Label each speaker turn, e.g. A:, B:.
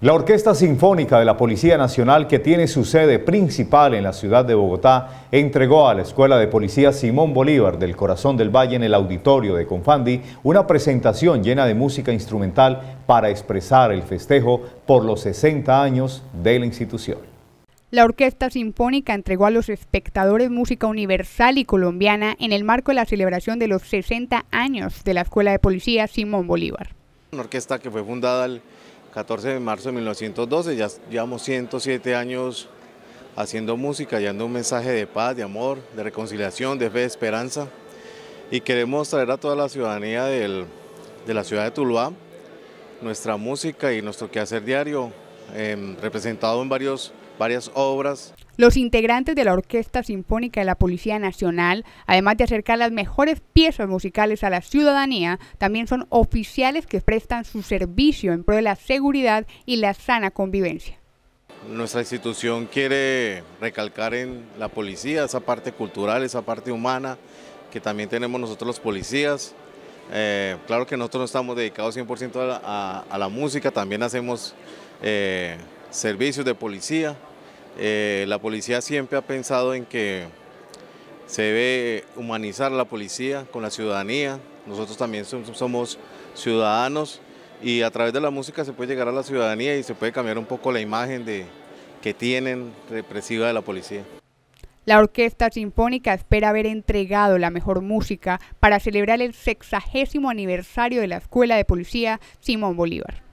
A: La Orquesta Sinfónica de la Policía Nacional, que tiene su sede principal en la ciudad de Bogotá, entregó a la Escuela de Policía Simón Bolívar del Corazón del Valle en el auditorio de Confandi una presentación llena de música instrumental para expresar el festejo por los 60 años de la institución.
B: La Orquesta Sinfónica entregó a los espectadores música universal y colombiana en el marco de la celebración de los 60 años de la Escuela de Policía Simón Bolívar.
C: Una orquesta que fue fundada el 14 de marzo de 1912, ya llevamos 107 años haciendo música, llevando un mensaje de paz, de amor, de reconciliación, de fe, de esperanza. Y queremos traer a toda la ciudadanía de la ciudad de Tuluá nuestra música y nuestro quehacer diario, em, representado en varios varias obras.
B: Los integrantes de la Orquesta Sinfónica de la Policía Nacional, además de acercar las mejores piezas musicales a la ciudadanía, también son oficiales que prestan su servicio en pro de la seguridad y la sana convivencia.
C: Nuestra institución quiere recalcar en la policía esa parte cultural, esa parte humana que también tenemos nosotros los policías. Eh, claro que nosotros no estamos dedicados 100% a la, música, también hacemos eh, servicios de policía, eh, la policía siempre ha pensado en que se debe humanizar la policía con la ciudadanía. Nosotros también somos ciudadanos y a través de la música se puede llegar a la ciudadanía y se puede cambiar un poco la imagen de, que tienen represiva de la policía.
B: La Orquesta Sinfónica espera haber entregado la mejor música para celebrar el sexagésimo aniversario de la Escuela de Policía Simón Bolívar.